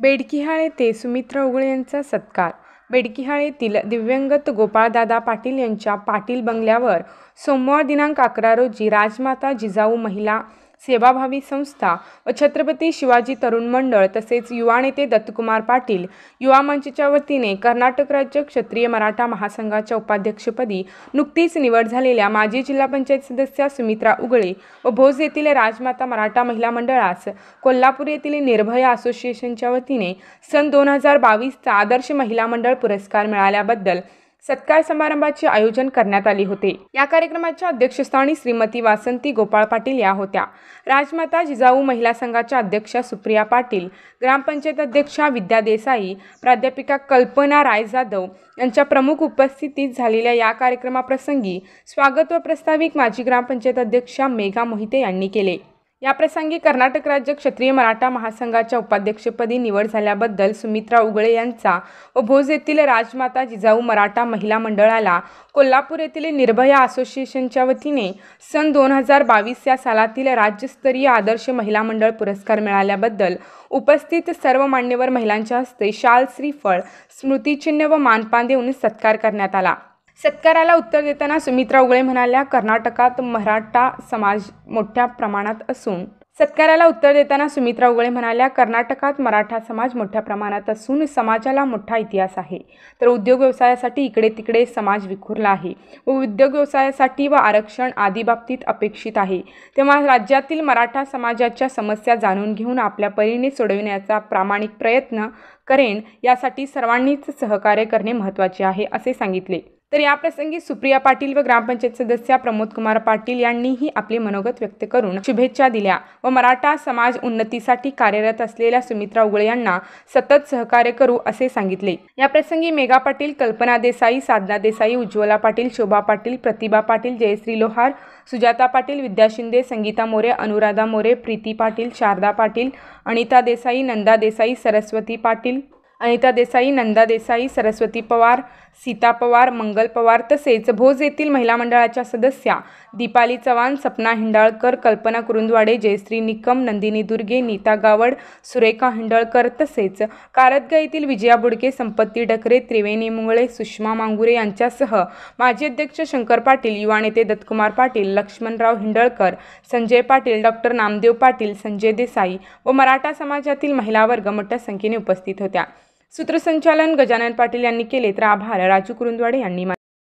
बेडकिहाळ ते सुमित्रा उगळे यांचा सत्कार बेडकिहाळेतील येथील दिव्यंगत गोपाळदादा पाटील यांच्या पाटील बंगल्यावर सोमवार दिनांक अकरा रोजी राजमाता जिजाऊ महिला सेवाभावी संस्था व छत्रपती शिवाजी तरुण मंडळ तसेच युवा नेते दत्तकुमार पाटील युवा मंचच्या वतीने कर्नाटक राज्य क्षत्रिय मराठा महासंघाच्या उपाध्यक्षपदी नुकतीच निवड झालेल्या माजी जिल्हा पंचायत सदस्या सुमित्रा उगळे व भोज येथील राजमाता मराठा महिला मंडळास कोल्हापूर येथील निर्भया असोसिएशनच्या वतीने सन दोन हजार बावीसचा आदर्श महिला मंडळ पुरस्कार मिळाल्याबद्दल सत्कार समारंभाचे आयोजन करण्यात आले होते या कार्यक्रमाच्या अध्यक्षस्थानी श्रीमती वासंती गोपाळ पाटील या होत्या राजमाता जिजाऊ महिला संघाच्या अध्यक्षा सुप्रिया पाटील ग्रामपंचायत अध्यक्षा विद्या देसाई प्राध्यापिका कल्पना राय जाधव यांच्या प्रमुख उपस्थितीत झालेल्या या कार्यक्रमाप्रसंगी स्वागत व प्रस्ताविक माजी ग्रामपंचायत अध्यक्षा मेघा मोहिते यांनी केले याप्रसंगी कर्नाटक राज्य क्षत्रिय मराठा महासंघाच्या उपाध्यक्षपदी निवड झाल्याबद्दल सुमित्रा उगळे यांचा व भोज येथील राजमाता जिजाऊ मराठा महिला मंडळाला कोल्हापूर येथील निर्भया असोसिएशनच्या वतीने सन दोन हजार बावीस या सालातील राज्यस्तरीय आदर्श महिला मंडळ पुरस्कार मिळाल्याबद्दल उपस्थित सर्व मान्यवर महिलांच्या हस्ते शाल श्रीफळ स्मृतिचिन्ह व मानपान देऊन सत्कार करण्यात आला सत्काराला उत्तर देताना सुमित्रा उगळे म्हणाल्या कर्नाटकात मराठा समाज मोठ्या प्रमाणात असून सत्काराला उत्तर देताना सुमित्रा उगळे म्हणाल्या कर्नाटकात मराठा समाज मोठ्या प्रमाणात असून समाजाला मोठा इतिहास आहे तर उद्योग व्यवसायासाठी इकडे तिकडे समाज विखुरला आहे व उद्योग व्यवसायासाठी व आरक्षण आदी बाबतीत अपेक्षित आहे तेव्हा राज्यातील मराठा समाजाच्या समस्या जाणून घेऊन आपल्या परीने सोडविण्याचा प्रामाणिक प्रयत्न करेन यासाठी सर्वांनीच सहकार्य करणे महत्त्वाचे आहे असे सांगितले तर प्रसंगी सुप्रिया पाटील व ग्रामपंचायत सदस्या प्रमोद कुमार पाटील यांनीही आपले मनोगत व्यक्त करून शुभेच्छा दिल्या व मराठा समाज उन्नतीसाठी कार्यरत असलेल्या सुमित्रा उगळे यांना सतत सहकार्य करू असे सांगितले या प्रसंगी मेघा पाटील कल्पना देसाई साधना देसाई उज्ज्वला पाटील शोभा पाटील प्रतिभा पाटील जयश्री लोहार सुजाता पाटील विद्या शिंदे संगीता मोरे अनुराधा मोरे प्रीती पाटील शारदा पाटील अनिता देसाई नंदा देसाई सरस्वती पाटील अनिता देसाई नंदा देसाई सरस्वती पवार सीता पवार मंगल पवार तसेच भोज येथील महिला मंडळाच्या सदस्या दीपाली चव्हाण सपना हिंडाळकर कल्पना कुरुंदवाडे जयश्री निकम नंदिनी दुर्गे नीता गावड सुरेखा हिंडळकर तसेच कारदगा येथील विजया बुडके संपत्ती डकरे त्रिवेणी मुंगळे सुषमा मांगुरे यांच्यासह माजी अध्यक्ष शंकर पाटील युवा नेते दत्तकुमार पाटील लक्ष्मणराव हिंडळकर संजय पाटील डॉक्टर नामदेव पाटील संजय देसाई व मराठा समाजातील महिला वर्ग मोठ्या संख्येने उपस्थित होत्या सूत्रसंचालन गजानन पाटील यांनी केले तर आभार राजू कुरुंदवाडे यांनी